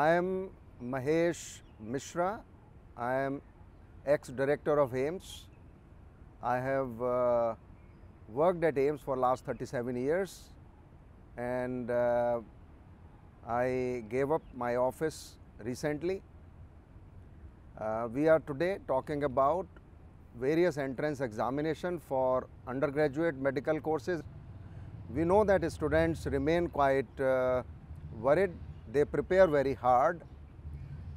I am Mahesh Mishra. I am ex-director of AIMS. I have uh, worked at AIMS for last 37 years and uh, I gave up my office recently. Uh, we are today talking about various entrance examination for undergraduate medical courses. We know that students remain quite uh, worried they prepare very hard.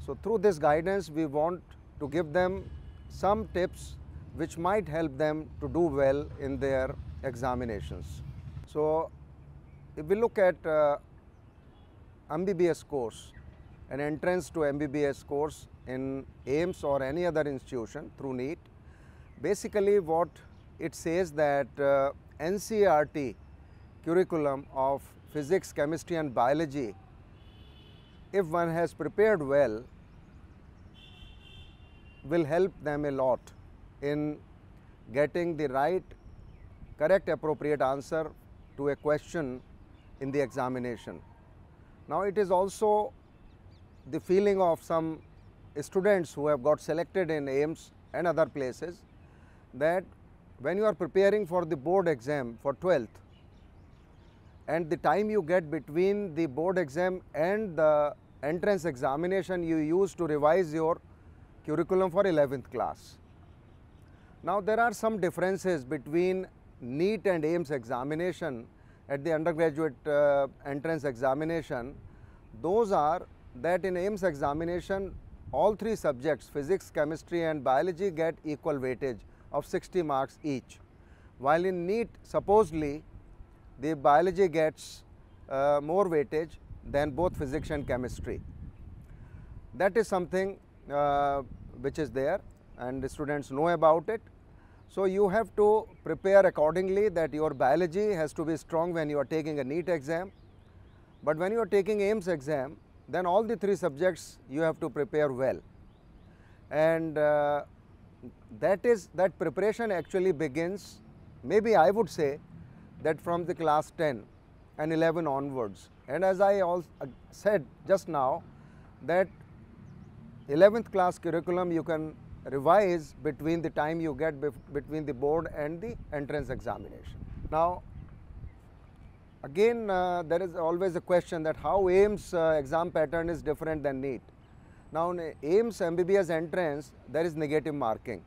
So through this guidance, we want to give them some tips which might help them to do well in their examinations. So if we look at uh, MBBS course, an entrance to MBBS course in AIMS or any other institution through NEET, basically what it says that uh, NCERT curriculum of physics, chemistry and biology if one has prepared well, will help them a lot in getting the right, correct, appropriate answer to a question in the examination. Now, it is also the feeling of some students who have got selected in AIMS and other places that when you are preparing for the board exam for 12th and the time you get between the board exam and the entrance examination you use to revise your curriculum for 11th class. Now there are some differences between NEET and AIMS examination at the undergraduate uh, entrance examination. Those are that in AIMS examination all three subjects physics, chemistry and biology get equal weightage of 60 marks each. While in NEET supposedly the biology gets uh, more weightage than both physics and chemistry. That is something uh, which is there and the students know about it. So you have to prepare accordingly that your biology has to be strong when you are taking a NEET exam. But when you are taking AIMS exam, then all the three subjects you have to prepare well. And uh, that is that preparation actually begins, maybe I would say, that from the class 10 and 11 onwards. And as I also uh, said just now, that 11th class curriculum you can revise between the time you get between the board and the entrance examination. Now, again, uh, there is always a question that how AIMS uh, exam pattern is different than NEET. Now, in AIMS MBBS entrance, there is negative marking.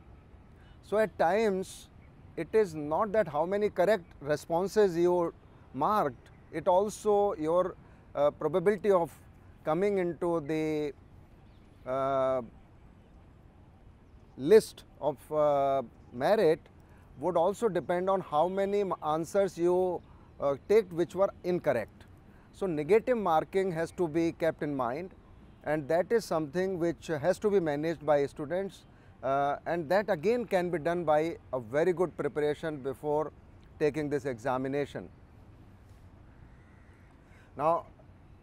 So, at times, it is not that how many correct responses you marked, it also your uh, probability of coming into the uh, list of uh, merit would also depend on how many answers you uh, take which were incorrect. So negative marking has to be kept in mind and that is something which has to be managed by students uh, and that again can be done by a very good preparation before taking this examination. Now,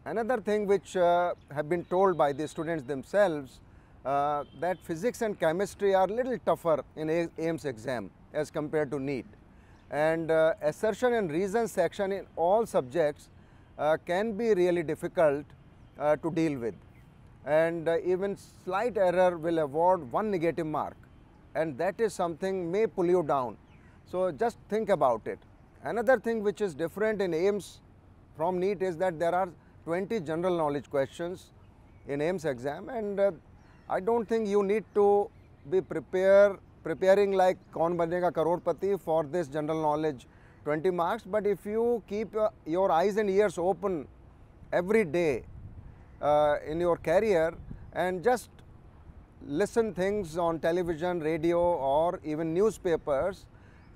another thing which uh, have been told by the students themselves uh, that physics and chemistry are little tougher in AIMS exam as compared to NEET. And uh, assertion and reason section in all subjects uh, can be really difficult uh, to deal with. And uh, even slight error will award one negative mark. And that is something may pull you down. So just think about it. Another thing which is different in AIMS from NEET is that there are 20 general knowledge questions in AIMS exam and uh, I don't think you need to be prepare preparing like Kaun Banega Karorpati for this general knowledge 20 marks but if you keep uh, your eyes and ears open every day uh, in your career and just listen things on television, radio or even newspapers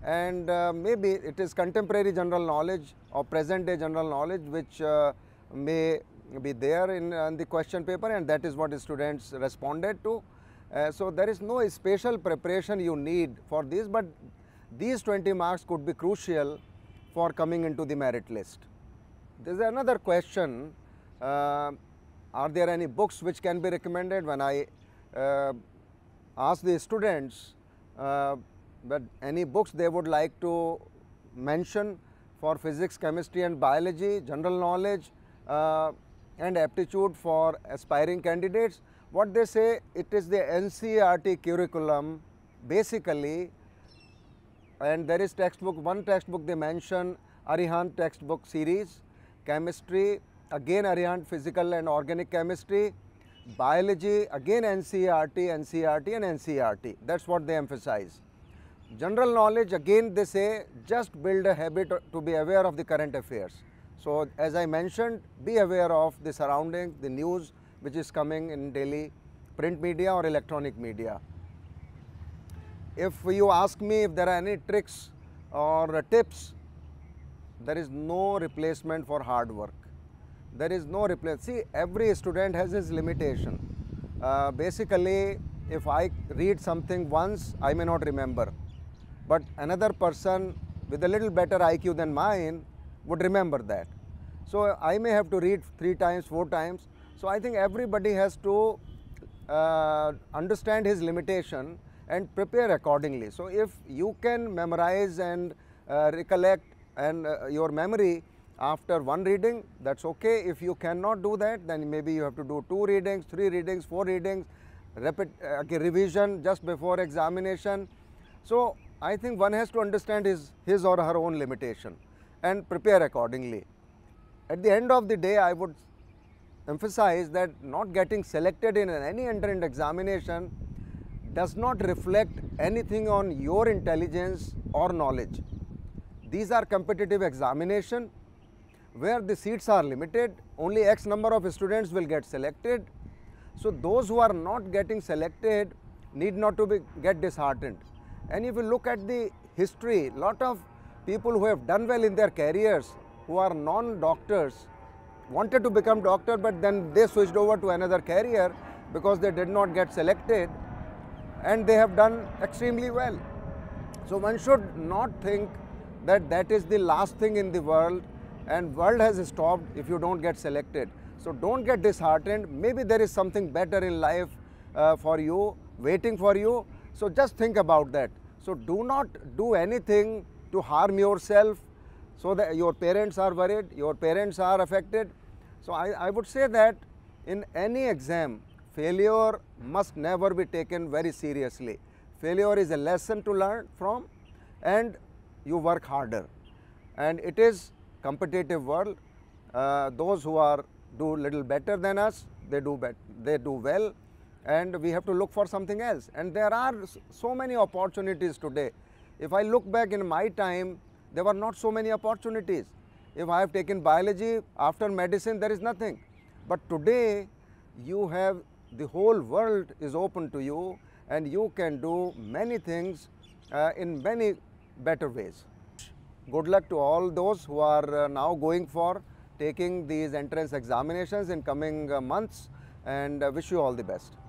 and uh, maybe it is contemporary general knowledge or present day general knowledge which uh, may be there in, uh, in, the question paper and that is what the students responded to. Uh, so there is no special preparation you need for these but these 20 marks could be crucial for coming into the merit list. There is another question, uh, are there any books which can be recommended when I uh, ask the students but any books they would like to mention for physics, chemistry and biology, general knowledge uh, and aptitude for aspiring candidates. What they say, it is the NCERT curriculum basically and there is textbook, one textbook they mention Arihant textbook series, chemistry, again Arihant physical and organic chemistry, biology, again NCERT, NCERT and NCERT. That's what they emphasize. General knowledge, again they say, just build a habit to be aware of the current affairs. So as I mentioned, be aware of the surrounding, the news which is coming in daily print media or electronic media. If you ask me if there are any tricks or tips, there is no replacement for hard work. There is no replace. See, every student has his limitation. Uh, basically, if I read something once, I may not remember but another person with a little better IQ than mine would remember that. So I may have to read three times, four times. So I think everybody has to uh, understand his limitation and prepare accordingly. So if you can memorize and uh, recollect and uh, your memory after one reading, that's okay. If you cannot do that, then maybe you have to do two readings, three readings, four readings, repeat, uh, okay, revision just before examination. So I think one has to understand his, his or her own limitation and prepare accordingly. At the end of the day, I would emphasize that not getting selected in any entrant examination does not reflect anything on your intelligence or knowledge. These are competitive examination where the seats are limited, only X number of students will get selected. So those who are not getting selected need not to be, get disheartened. And if you look at the history, lot of people who have done well in their careers, who are non-doctors, wanted to become doctor, but then they switched over to another career because they did not get selected and they have done extremely well. So one should not think that that is the last thing in the world and world has stopped if you don't get selected. So don't get disheartened. Maybe there is something better in life uh, for you, waiting for you so just think about that. So do not do anything to harm yourself so that your parents are worried, your parents are affected. So I, I would say that in any exam, failure must never be taken very seriously. Failure is a lesson to learn from and you work harder. And it is competitive world. Uh, those who are do little better than us, they do, they do well and we have to look for something else. And there are so many opportunities today. If I look back in my time, there were not so many opportunities. If I have taken biology, after medicine, there is nothing. But today, you have the whole world is open to you and you can do many things uh, in many better ways. Good luck to all those who are uh, now going for taking these entrance examinations in coming uh, months and uh, wish you all the best.